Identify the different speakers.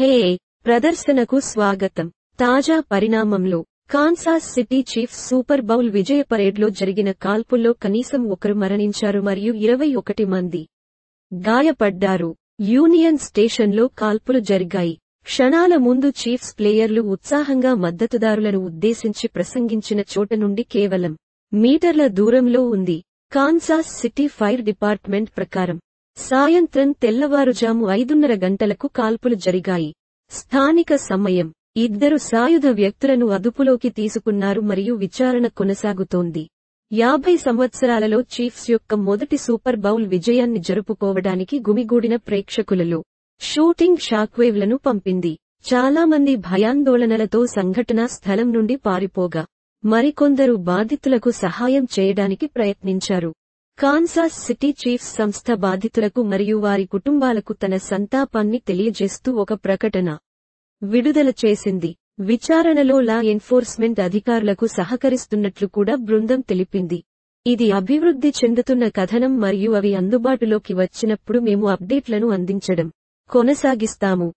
Speaker 1: హే ప్రదర్శనకు స్వాగతం తాజా పరిణామంలో Kansas City Chief Super Bowl విజయ పరేడ్లో జరిగిన కాల్పుల్లో కనీసం ఒకరు మరణించారు మరియు ఇరవై ఒకటి మంది గాయపడ్డారు యూనియన్ స్టేషన్లో కాల్పులు జరిగాయి క్షణాల ముందు చీఫ్స్ ప్లేయర్లు ఉత్సాహంగా మద్దతుదారులను ఉద్దేశించి ప్రసంగించిన చోట నుండి కేవలం మీటర్ల దూరంలో ఉంది కాన్సాస్ సిటీ ఫైర్ డిపార్ట్మెంట్ ప్రకారం సాయంత్రం తెల్లవారుజాము ఐదున్నర గంటలకు కాల్పులు జరిగాయి స్థానిక సమయం ఇద్దరు సాయుధ వ్యక్తులను అదుపులోకి తీసుకున్నారు మరియు విచారణ కొనసాగుతోంది యాభై సంవత్సరాలలో చీఫ్స్ యొక్క మొదటి సూపర్ బౌల్ విజయాన్ని జరుపుకోవడానికి గుమిగూడిన ప్రేక్షకులలో షూటింగ్ షాక్వేవ్లను పంపింది చాలామంది భయాందోళనలతో సంఘటనా స్థలం నుండి పారిపోగా మరికొందరు బాధితులకు సహాయం చేయడానికి ప్రయత్నించారు కాన్సాస్ సిటీ చీఫ్ సంస్థ బాధితులకు మరియు వారి కుటుంబాలకు తన సంతాపాన్ని తెలియజేస్తూ ఒక ప్రకటన విడుదల చేసింది విచారణలో లా ఎన్ఫోర్స్మెంట్ అధికారులకు సహకరిస్తున్నట్లు కూడా బృందం తెలిపింది ఇది అభివృద్ధి చెందుతున్న కథనం మరియు అవి అందుబాటులోకి వచ్చినప్పుడు మేము అప్డేట్లను అందించడం కొనసాగిస్తాము